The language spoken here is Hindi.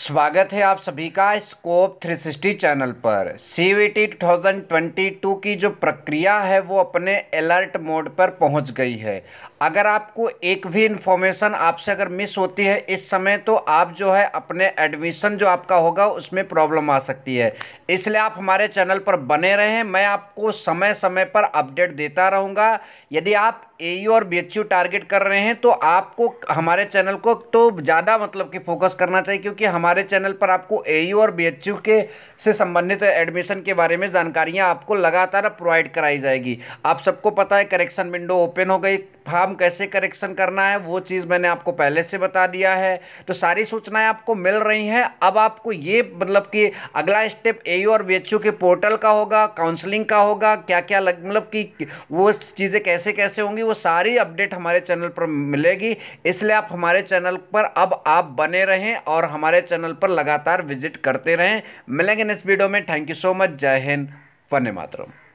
स्वागत है आप सभी का स्कोप 360 चैनल पर सी वी टी टू की जो प्रक्रिया है वो अपने अलर्ट मोड पर पहुंच गई है अगर आपको एक भी इन्फॉर्मेशन आपसे अगर मिस होती है इस समय तो आप जो है अपने एडमिशन जो आपका होगा उसमें प्रॉब्लम आ सकती है इसलिए आप हमारे चैनल पर बने रहें मैं आपको समय समय पर अपडेट देता रहूँगा यदि आप ए और बी टारगेट कर रहे हैं तो आपको हमारे चैनल को तो ज़्यादा मतलब कि फोकस करना चाहिए क्योंकि हमारे हमारे चैनल पर आपको ए और बी के से संबंधित एडमिशन के बारे में जानकारियाँ आपको लगातार प्रोवाइड कराई जाएगी आप सबको पता है करेक्शन विंडो ओपन हो गई फार्म कैसे करेक्शन करना है वो चीज़ मैंने आपको पहले से बता दिया है तो सारी सूचनाएं आपको मिल रही हैं अब आपको ये मतलब कि अगला स्टेप ए और बी के पोर्टल का होगा काउंसलिंग का होगा क्या क्या लग मतलब कि वो चीज़ें कैसे कैसे होंगी वो सारी अपडेट हमारे चैनल पर मिलेगी इसलिए आप हमारे चैनल पर अब आप बने रहें और हमारे चैनल चैनल पर लगातार विजिट करते रहें मिलेंगे नेक्स्ट वीडियो में थैंक यू सो मच जय हिंद वने मातरम